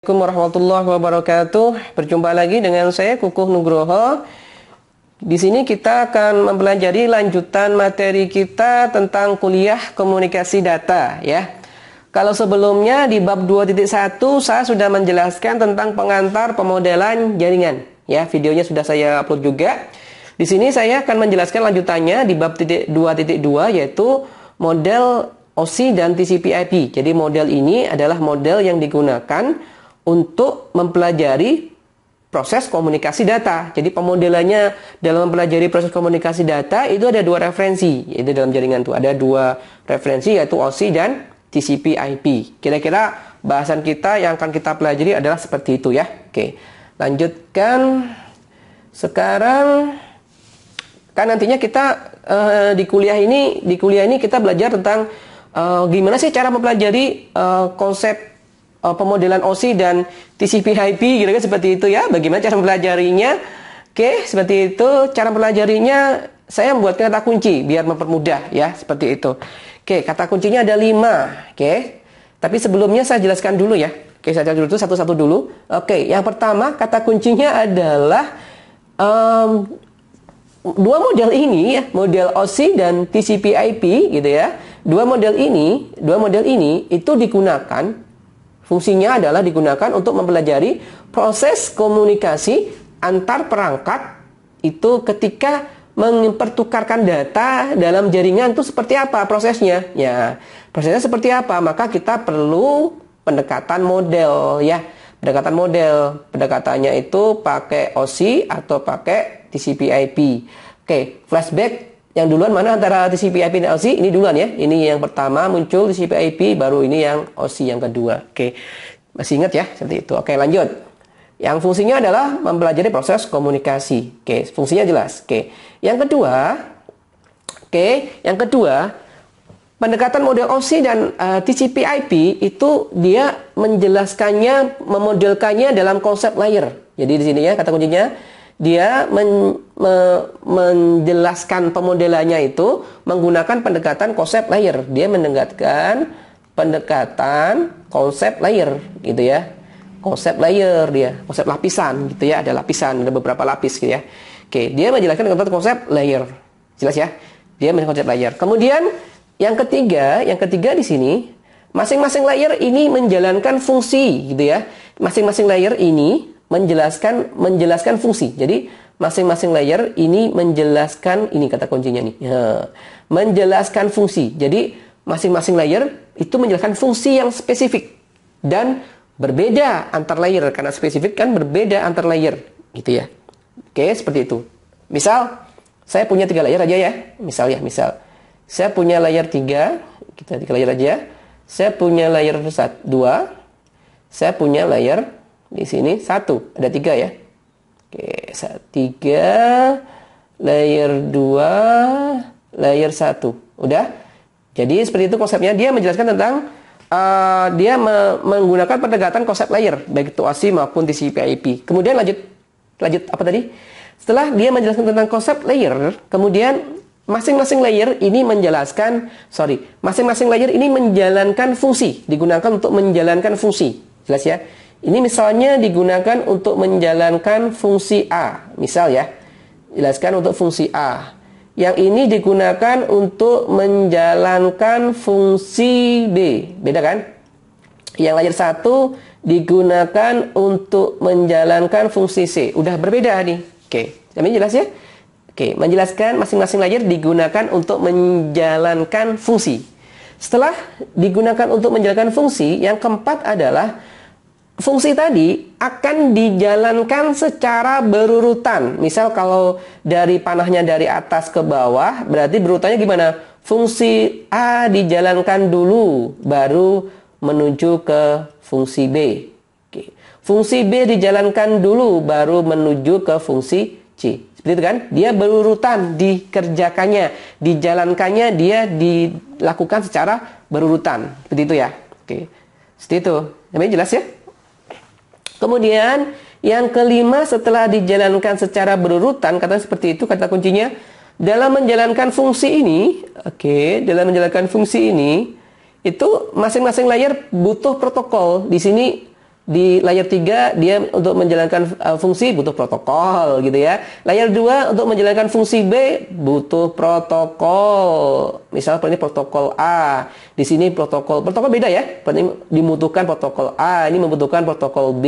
Assalamualaikum warahmatullahi wabarakatuh. Berjumpa lagi dengan saya Kukuh Nugroho. Di sini kita akan mempelajari lanjutan materi kita tentang kuliah komunikasi data ya. Kalau sebelumnya di bab 2.1 saya sudah menjelaskan tentang pengantar pemodelan jaringan ya. Videonya sudah saya upload juga. Di sini saya akan menjelaskan lanjutannya di bab 2.2 yaitu model OSI dan TCP/IP. Jadi model ini adalah model yang digunakan untuk mempelajari proses komunikasi data. Jadi pemodelannya dalam mempelajari proses komunikasi data itu ada dua referensi, yaitu dalam jaringan itu ada dua referensi yaitu OSI dan TCP IP. Kira-kira bahasan kita yang akan kita pelajari adalah seperti itu ya. Oke. Lanjutkan sekarang kan nantinya kita uh, di kuliah ini di kuliah ini kita belajar tentang uh, gimana sih cara mempelajari uh, konsep uh, pemodelan OSI dan TCP/IP gitu kan seperti itu ya. Bagaimana cara mempelajarinya? Oke, seperti itu cara mempelajarinya saya membuat kata kunci biar mempermudah ya, seperti itu. Oke, kata kuncinya ada 5. Oke. Tapi sebelumnya saya jelaskan dulu ya. Oke, saya jelaskan dulu satu-satu dulu. Oke, yang pertama kata kuncinya adalah um, dua model ini ya, model OSI dan TCP/IP gitu ya. Dua model ini, dua model ini itu digunakan Fungsinya adalah digunakan untuk mempelajari proses komunikasi antar perangkat itu ketika mempertukarkan data dalam jaringan itu seperti apa prosesnya. Ya, prosesnya seperti apa? Maka kita perlu pendekatan model ya. Pendekatan model, pendekatannya itu pakai OSI atau pakai TCP/IP. Oke, flashback yang duluan mana antara TCP/IP dan OSI? Ini duluan ya. Ini yang pertama muncul TCP/IP, baru ini yang OSI yang kedua. Oke, masih ingat ya seperti itu. Oke, lanjut. Yang fungsinya adalah mempelajari proses komunikasi. Oke, fungsinya jelas. Oke, yang kedua, oke, yang kedua pendekatan model OSI dan uh, eh, TCP/IP itu dia menjelaskannya, memodelkannya dalam konsep layer. Jadi di sini ya kata kuncinya dia men, me, menjelaskan pemodelannya itu menggunakan pendekatan konsep layer. Dia mendekatkan pendekatan konsep layer gitu ya. Konsep layer dia, konsep lapisan gitu ya, ada lapisan, ada beberapa lapis gitu ya. Oke, dia menjelaskan tentang konsep layer. Jelas ya? Dia menjelaskan konsep layer. Kemudian yang ketiga, yang ketiga di sini masing-masing layer ini menjalankan fungsi gitu ya. Masing-masing layer ini menjelaskan menjelaskan fungsi. Jadi masing-masing layer ini menjelaskan ini kata kuncinya nih. Ya. Menjelaskan fungsi. Jadi masing-masing layer itu menjelaskan fungsi yang spesifik dan berbeda antar layer karena spesifik kan berbeda antar layer gitu ya. Oke, seperti itu. Misal saya punya tiga layer aja ya. Misal ya, misal. Saya punya layer 3, kita tiga layer aja. Saya punya layer 2, saya punya layer di sini satu ada tiga ya oke tiga layer dua layer satu udah jadi seperti itu konsepnya dia menjelaskan tentang uh, dia me menggunakan pendekatan konsep layer baik itu ASI maupun TCP/IP kemudian lanjut lanjut apa tadi setelah dia menjelaskan tentang konsep layer kemudian masing-masing layer ini menjelaskan sorry masing-masing layer ini menjalankan fungsi digunakan untuk menjalankan fungsi jelas ya ini misalnya digunakan untuk menjalankan fungsi A, misal ya. Jelaskan untuk fungsi A. Yang ini digunakan untuk menjalankan fungsi B. Beda kan? Yang layar satu digunakan untuk menjalankan fungsi C. Udah berbeda nih. Oke, kami jelas ya? Oke, menjelaskan masing-masing layar digunakan untuk menjalankan fungsi. Setelah digunakan untuk menjalankan fungsi, yang keempat adalah fungsi tadi akan dijalankan secara berurutan. Misal kalau dari panahnya dari atas ke bawah, berarti berurutannya gimana? Fungsi A dijalankan dulu, baru menuju ke fungsi B. Oke. Fungsi B dijalankan dulu, baru menuju ke fungsi C. Seperti itu kan? Dia berurutan dikerjakannya, dijalankannya dia dilakukan secara berurutan. Seperti itu ya. Oke. Seperti itu. Namanya jelas ya? Kemudian yang kelima setelah dijalankan secara berurutan kata seperti itu kata kuncinya dalam menjalankan fungsi ini, oke, okay, dalam menjalankan fungsi ini itu masing-masing layar butuh protokol. Di sini di layar 3 dia untuk menjalankan uh, fungsi butuh protokol gitu ya. Layar 2 untuk menjalankan fungsi B butuh protokol. misalnya ini protokol A, di sini protokol protokol beda ya. Ini dibutuhkan protokol A, ini membutuhkan protokol B.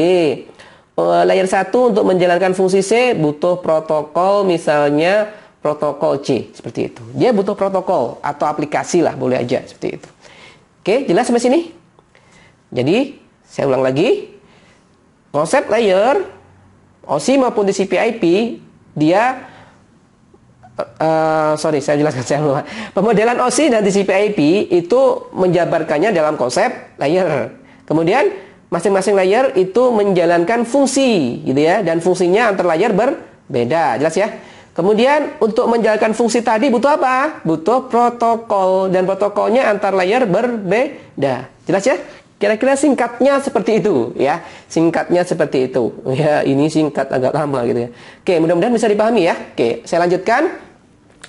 Uh, layar 1 untuk menjalankan fungsi C butuh protokol misalnya protokol C seperti itu. Dia butuh protokol atau aplikasi lah boleh aja seperti itu. Oke, jelas sampai sini? Jadi, saya ulang lagi. Konsep layer OSI maupun TCP/IP dia uh, sorry saya jelaskan saya lupa. Pemodelan OSI dan TCP/IP itu menjabarkannya dalam konsep layer. Kemudian masing-masing layer itu menjalankan fungsi gitu ya dan fungsinya antar layer berbeda jelas ya kemudian untuk menjalankan fungsi tadi butuh apa butuh protokol dan protokolnya antar layer berbeda jelas ya Kira-kira singkatnya seperti itu ya. Singkatnya seperti itu. Ya, ini singkat agak lama gitu ya. Oke, mudah-mudahan bisa dipahami ya. Oke, saya lanjutkan.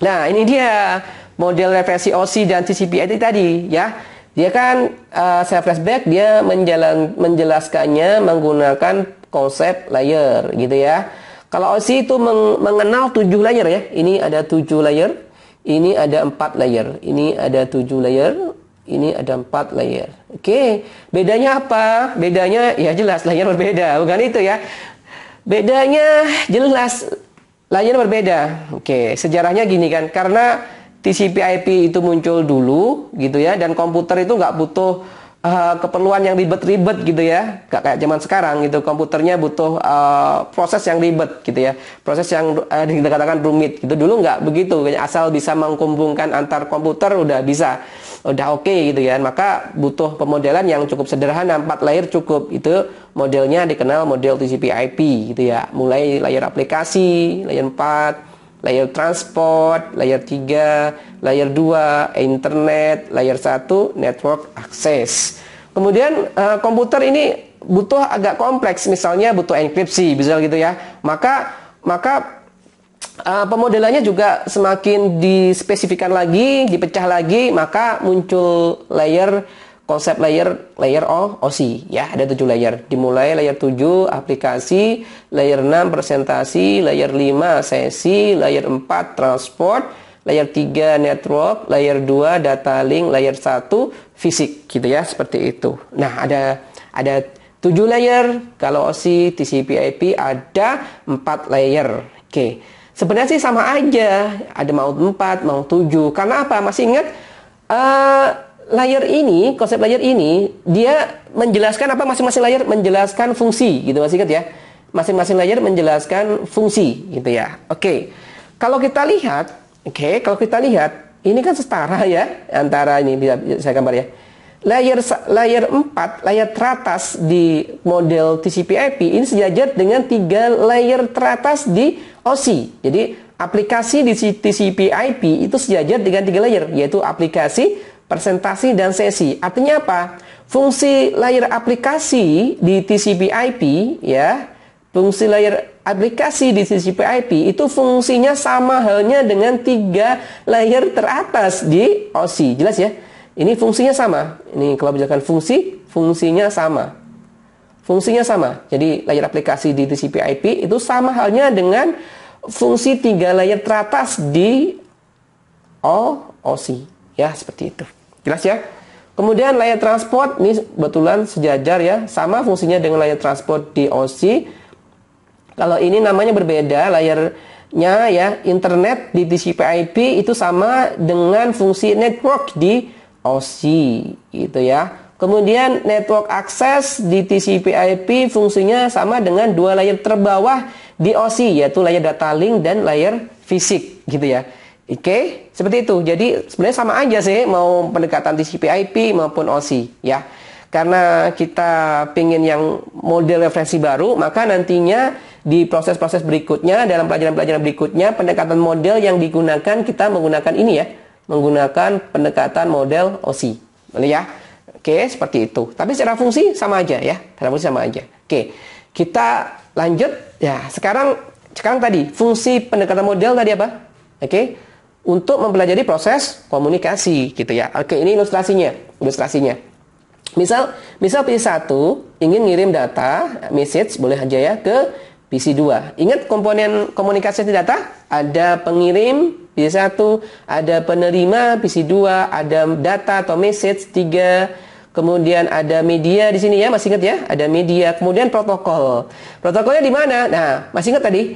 Nah, ini dia model referensi OC dan itu tadi ya. Dia kan uh, saya flashback dia menjalan, menjelaskannya menggunakan konsep layer gitu ya. Kalau OC itu meng mengenal tujuh layer ya. Ini ada tujuh layer, ini ada empat layer, ini ada tujuh layer, ini ada empat layer. Oke, okay. bedanya apa? Bedanya ya jelas layer berbeda, bukan itu ya. Bedanya jelas layer berbeda. Oke, okay. sejarahnya gini kan, karena TCP/IP itu muncul dulu gitu ya, dan komputer itu nggak butuh uh, keperluan yang ribet-ribet gitu ya gak kayak zaman sekarang gitu komputernya butuh uh, proses yang ribet gitu ya proses yang uh, dikatakan rumit gitu dulu nggak begitu asal bisa mengkumpulkan antar komputer udah bisa udah oke okay, gitu ya maka butuh pemodelan yang cukup sederhana empat layer cukup itu modelnya dikenal model TCP/IP gitu ya mulai layer aplikasi layer 4 layer transport, layer 3, layer 2, internet, layer 1, network access. Kemudian uh, komputer ini butuh agak kompleks, misalnya butuh enkripsi, bisa gitu ya. Maka maka uh, pemodelannya juga semakin dispesifikan lagi, dipecah lagi, maka muncul layer konsep layer layer of OSI ya ada tujuh layer dimulai layer 7 aplikasi layer 6 presentasi layer 5 sesi layer 4 transport layer 3 network layer 2 data link layer 1 fisik gitu ya seperti itu nah ada ada tujuh layer kalau OSI TCP IP ada empat layer oke sebenarnya sih sama aja ada mau empat mau tujuh karena apa masih ingat uh, layer ini, konsep layer ini, dia menjelaskan apa masing-masing layer menjelaskan fungsi gitu masih ingat ya. Masing-masing layer menjelaskan fungsi gitu ya. Oke. Kalau kita lihat, oke, okay, kalau kita lihat ini kan setara ya antara ini bisa, saya gambar ya. Layer layer 4, layer teratas di model TCP/IP ini sejajar dengan tiga layer teratas di OC. Jadi aplikasi di TCP/IP itu sejajar dengan tiga layer yaitu aplikasi presentasi dan sesi. Artinya apa? Fungsi layar aplikasi di TCP/IP ya, fungsi layar aplikasi di TCP/IP itu fungsinya sama halnya dengan tiga layer teratas di OC. Jelas ya? Ini fungsinya sama. Ini kalau misalkan fungsi, fungsinya sama. Fungsinya sama. Jadi layar aplikasi di TCP/IP itu sama halnya dengan fungsi tiga layer teratas di OOC ya seperti itu Jelas ya? Kemudian layar transport ini betulan sejajar ya, sama fungsinya dengan layar transport di OC. Kalau ini namanya berbeda, layarnya ya internet di TCP/IP itu sama dengan fungsi network di OC gitu ya. Kemudian network access di TCP/IP fungsinya sama dengan dua layar terbawah di OC yaitu layar data link dan layar fisik gitu ya. Oke, okay? seperti itu. Jadi sebenarnya sama aja sih mau pendekatan TCP/IP maupun OC ya. Karena kita pingin yang model referensi baru, maka nantinya di proses-proses berikutnya dalam pelajaran-pelajaran berikutnya pendekatan model yang digunakan kita menggunakan ini ya, menggunakan pendekatan model OC. Boleh ya? Oke, seperti itu. Tapi secara fungsi sama aja ya. Secara fungsi sama aja. Oke. Kita lanjut ya. Sekarang sekarang tadi fungsi pendekatan model tadi apa? Oke untuk mempelajari proses komunikasi gitu ya. Oke, ini ilustrasinya, ilustrasinya. Misal, misal PC1 ingin ngirim data message boleh aja ya ke PC2. Ingat komponen komunikasi data? Ada pengirim PC1, ada penerima PC2, ada data atau message 3 Kemudian ada media di sini ya, masih ingat ya? Ada media, kemudian protokol. Protokolnya di mana? Nah, masih ingat tadi?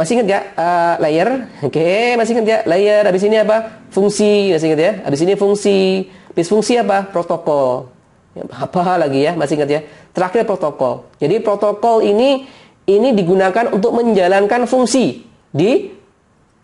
Masih ingat gak uh, eh, layer? Oke, okay. masih ingat ya layer? Habis ini apa? Fungsi, masih ingat ya? Habis ini fungsi. Habis fungsi apa? Protokol. Ya, apa lagi ya? Masih ingat ya? Terakhir protokol. Jadi protokol ini ini digunakan untuk menjalankan fungsi di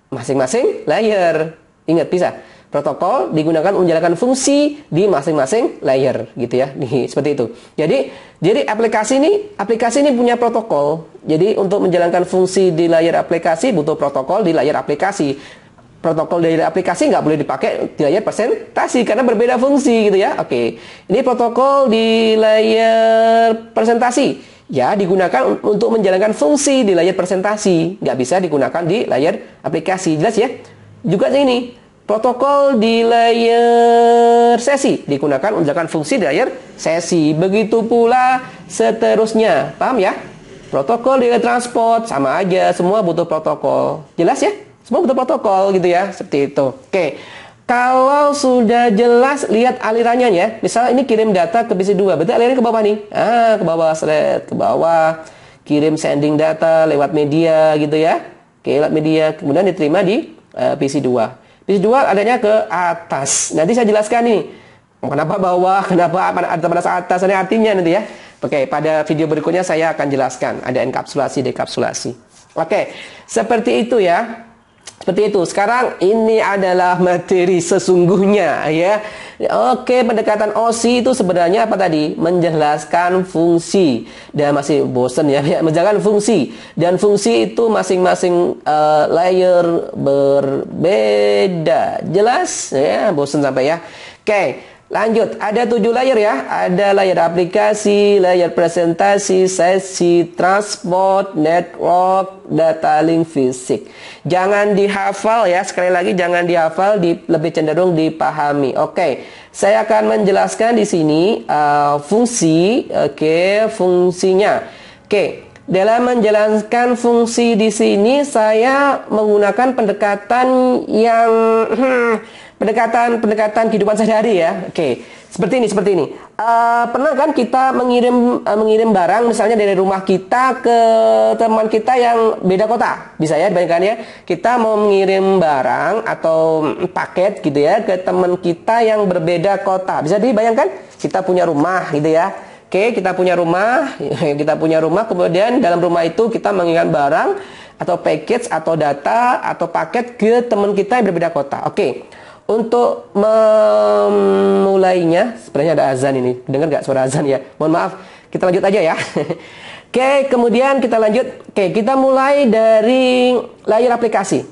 masing-masing layer. Ingat bisa protokol digunakan menjalankan fungsi di masing-masing layer gitu ya nih seperti itu jadi jadi aplikasi ini aplikasi ini punya protokol jadi untuk menjalankan fungsi di layer aplikasi butuh protokol di layer aplikasi protokol dari aplikasi nggak boleh dipakai di layer presentasi karena berbeda fungsi gitu ya oke ini protokol di layer presentasi ya digunakan untuk menjalankan fungsi di layar presentasi nggak bisa digunakan di layar aplikasi jelas ya juga ini Protokol di layer sesi digunakan untuk melakukan fungsi di layer sesi. Begitu pula seterusnya. Paham ya? Protokol di layer transport sama aja, semua butuh protokol. Jelas ya? Semua butuh protokol gitu ya, seperti itu. Oke. Kalau sudah jelas lihat alirannya ya. Misalnya ini kirim data ke pc 2 berarti alirannya ke bawah nih. Ah, ke bawah thread, ke bawah. Kirim sending data lewat media gitu ya. Oke, lewat media kemudian diterima di uh, eh, PC2. Bisa juga adanya ke atas. Nanti saya jelaskan ini. Oh, kenapa bawah, kenapa ada saat atas, ada artinya nanti ya. Oke, pada video berikutnya saya akan jelaskan. Ada enkapsulasi, dekapsulasi. Oke, seperti itu ya. Seperti itu. Sekarang ini adalah materi sesungguhnya ya. Oke, pendekatan OC itu sebenarnya apa tadi? Menjelaskan fungsi. Dan masih bosen ya, ya. menjelaskan fungsi. Dan fungsi itu masing-masing uh, layer berbeda. Jelas? Ya, bosen sampai ya. Oke. Lanjut, ada tujuh layer ya. Ada layer aplikasi, layer presentasi, sesi, transport, network, data link fisik. Jangan dihafal ya, sekali lagi jangan dihafal, di, lebih cenderung dipahami. Oke, okay. saya akan menjelaskan di sini uh, fungsi, oke, okay, fungsinya. Oke, okay. dalam menjelaskan fungsi di sini saya menggunakan pendekatan yang hmm, pendekatan-pendekatan kehidupan sehari-hari ya. Oke, okay. seperti ini, seperti ini. Uh, pernah kan kita mengirim uh, mengirim barang misalnya dari rumah kita ke teman kita yang beda kota, bisa ya ya kita mau mengirim barang atau paket gitu ya ke teman kita yang berbeda kota. Bisa dibayangkan kita punya rumah gitu ya. Oke, okay, kita punya rumah, kita punya rumah, kemudian dalam rumah itu kita mengirim barang atau package atau data atau paket ke teman kita yang berbeda kota. Oke. Okay untuk memulainya, sebenarnya ada azan ini. Dengar gak suara azan ya? Mohon maaf, kita lanjut aja ya. Oke, kemudian kita lanjut. Oke, kita mulai dari layar aplikasi.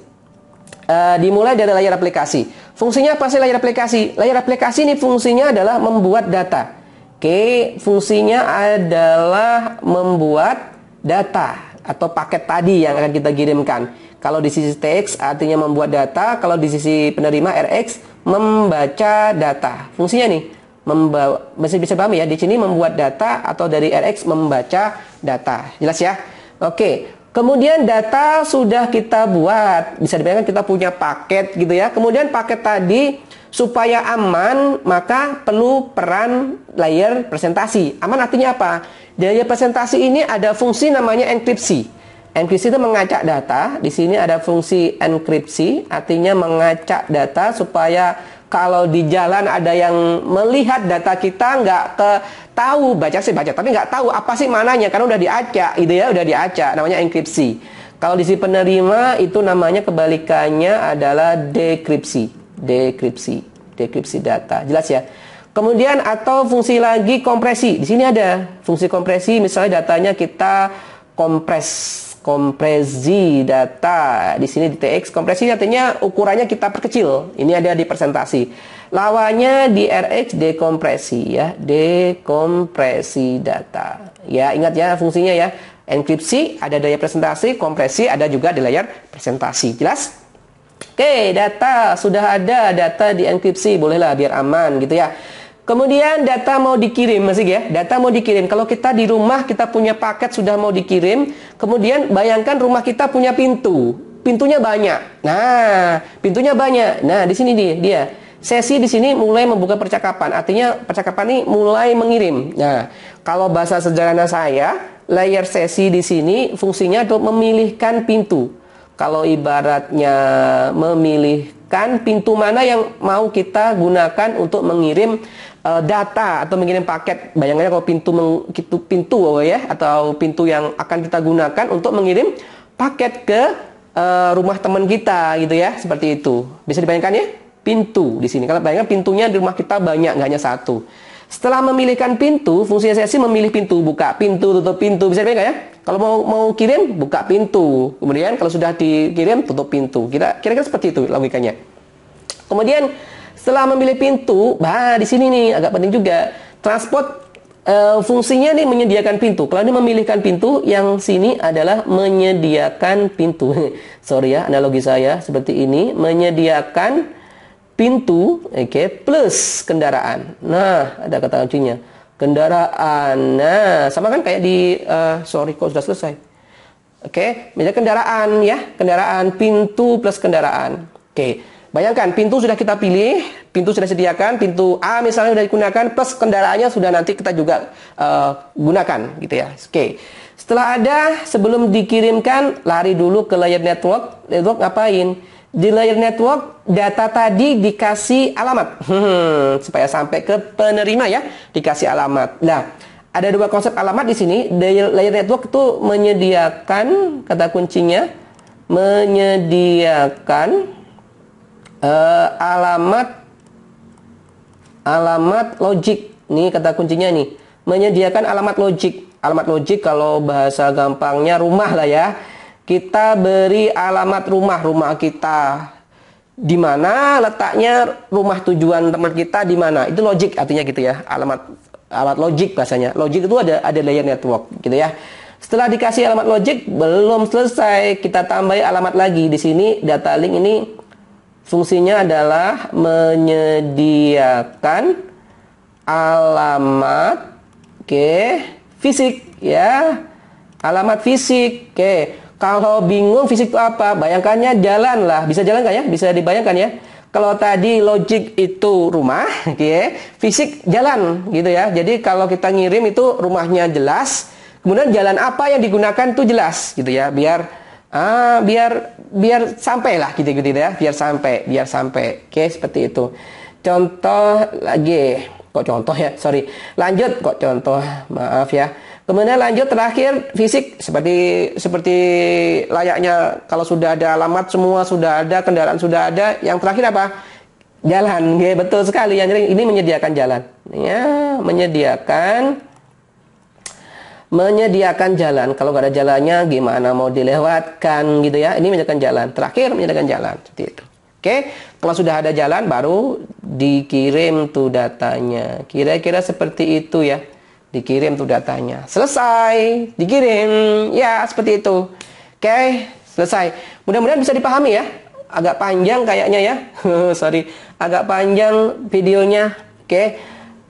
Uh, dimulai dari layar aplikasi. Fungsinya apa sih layar aplikasi? Layar aplikasi ini fungsinya adalah membuat data. Oke, fungsinya adalah membuat data atau paket tadi yang akan kita kirimkan. Kalau di sisi TX artinya membuat data, kalau di sisi penerima RX membaca data. Fungsinya nih membawa masih bisa paham ya di sini membuat data atau dari RX membaca data. Jelas ya? Oke. Kemudian data sudah kita buat, bisa dibayangkan kita punya paket gitu ya. Kemudian paket tadi supaya aman maka perlu peran layer presentasi. Aman artinya apa? Di layer presentasi ini ada fungsi namanya enkripsi. Enkripsi itu mengacak data. Di sini ada fungsi enkripsi, artinya mengacak data supaya kalau di jalan ada yang melihat data kita nggak ke tahu baca sih baca tapi nggak tahu apa sih mananya karena udah diacak ide ya udah diacak namanya enkripsi kalau di si penerima itu namanya kebalikannya adalah dekripsi dekripsi dekripsi data jelas ya kemudian atau fungsi lagi kompresi di sini ada fungsi kompresi misalnya datanya kita kompres kompresi data. Di sini di TX kompresi artinya ukurannya kita perkecil. Ini ada di presentasi. Lawannya di RX dekompresi ya, dekompresi data. Ya, ingat ya fungsinya ya. Enkripsi ada daya presentasi, kompresi ada juga di layar presentasi. Jelas? Oke, data sudah ada data di enkripsi, bolehlah biar aman gitu ya. Kemudian data mau dikirim, masih ya, data mau dikirim. Kalau kita di rumah kita punya paket sudah mau dikirim, kemudian bayangkan rumah kita punya pintu, pintunya banyak. Nah, pintunya banyak. Nah, di sini dia, dia. Sesi di sini mulai membuka percakapan, artinya percakapan ini mulai mengirim. Nah, kalau bahasa sederhana saya, layer sesi di sini fungsinya untuk memilihkan pintu. Kalau ibaratnya memilih menentukan pintu mana yang mau kita gunakan untuk mengirim uh, data atau mengirim paket. Bayangannya kalau pintu meng, gitu, pintu, pintu ya atau pintu yang akan kita gunakan untuk mengirim paket ke uh, rumah teman kita gitu ya, seperti itu. Bisa dibayangkan ya? Pintu di sini. Kalau bayangkan pintunya di rumah kita banyak, nggak hanya satu. Setelah memilihkan pintu, fungsi SSI memilih pintu, buka pintu, tutup pintu, bisa dipegang ya? Kalau mau mau kirim, buka pintu. Kemudian kalau sudah dikirim, tutup pintu. Kira-kira seperti itu logikanya. Kemudian setelah memilih pintu, bah di sini nih agak penting juga. Transport e, fungsinya nih menyediakan pintu. Kalau ini memilihkan pintu, yang sini adalah menyediakan pintu. Sorry ya, analogi saya seperti ini, menyediakan pintu oke okay, plus kendaraan nah ada kata kuncinya kendaraan nah sama kan kayak di uh, sorry kok sudah selesai oke okay, misalnya kendaraan ya kendaraan pintu plus kendaraan oke okay. Bayangkan pintu sudah kita pilih, pintu sudah sediakan, pintu A misalnya sudah digunakan, plus kendaraannya sudah nanti kita juga uh, gunakan, gitu ya. Oke. Okay. Setelah ada, sebelum dikirimkan, lari dulu ke layar network. Network ngapain? di layer network data tadi dikasih alamat hmm, supaya sampai ke penerima ya dikasih alamat nah ada dua konsep alamat di sini layer network itu menyediakan kata kuncinya menyediakan uh, alamat alamat logik nih kata kuncinya nih menyediakan alamat logik alamat logik kalau bahasa gampangnya rumah lah ya kita beri alamat rumah rumah kita di mana letaknya rumah tujuan teman kita di mana itu logik artinya gitu ya alamat alamat logik bahasanya logik itu ada ada layer network gitu ya setelah dikasih alamat logik belum selesai kita tambahi alamat lagi di sini data link ini fungsinya adalah menyediakan alamat oke okay, fisik ya alamat fisik oke okay. Kalau bingung fisik itu apa? Bayangkannya jalan lah. Bisa jalan nggak ya? Bisa dibayangkan ya. Kalau tadi logik itu rumah, oke? Okay. Gitu ya, fisik jalan gitu ya. Jadi kalau kita ngirim itu rumahnya jelas, kemudian jalan apa yang digunakan itu jelas gitu ya. Biar ah, biar biar sampai lah gitu gitu ya. Biar sampai, biar sampai. Oke, seperti itu. Contoh lagi kok contoh ya sorry lanjut kok contoh maaf ya kemudian lanjut terakhir fisik seperti seperti layaknya kalau sudah ada alamat semua sudah ada kendaraan sudah ada yang terakhir apa jalan ya, betul sekali yang ini menyediakan jalan ya menyediakan menyediakan jalan kalau nggak ada jalannya gimana mau dilewatkan gitu ya ini menyediakan jalan terakhir menyediakan jalan seperti itu Oke, kalau sudah ada jalan baru dikirim tuh datanya. Kira-kira seperti itu ya. Dikirim tuh datanya. Selesai, dikirim. Ya, seperti itu. Oke, selesai. Mudah-mudahan bisa dipahami ya. Agak panjang kayaknya ya. Sorry, agak panjang videonya. Oke.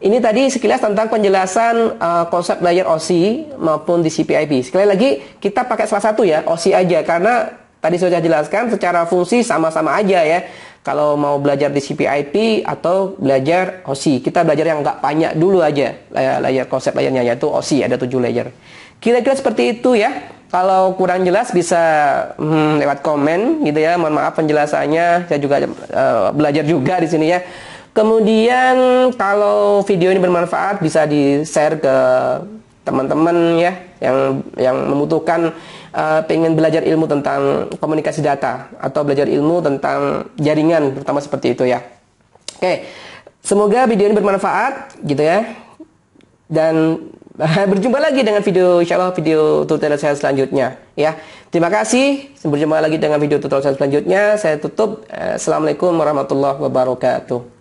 Ini tadi sekilas tentang penjelasan uh, konsep layer OC maupun di CPIP. Sekali lagi kita pakai salah satu ya, OC aja karena Tadi sudah jelaskan secara fungsi sama-sama aja ya. Kalau mau belajar di CPIP atau belajar OSI, kita belajar yang nggak banyak dulu aja Layar konsep layarnya yaitu OSI ada tujuh layer. Kira-kira seperti itu ya. Kalau kurang jelas bisa hmm, lewat komen gitu ya. Mohon maaf penjelasannya. Saya juga uh, belajar juga di sini ya. Kemudian kalau video ini bermanfaat bisa di-share ke teman-teman ya yang yang membutuhkan Eh, pengen belajar ilmu tentang komunikasi data atau belajar ilmu tentang jaringan pertama seperti itu ya. Oke, semoga video ini bermanfaat gitu ya. Dan berjumpa lagi dengan video insyaallah video tutorial saya selanjutnya ya. Terima kasih. Berjumpa lagi dengan video tutorial saya selanjutnya. Saya tutup. Eh, Assalamualaikum warahmatullahi wabarakatuh.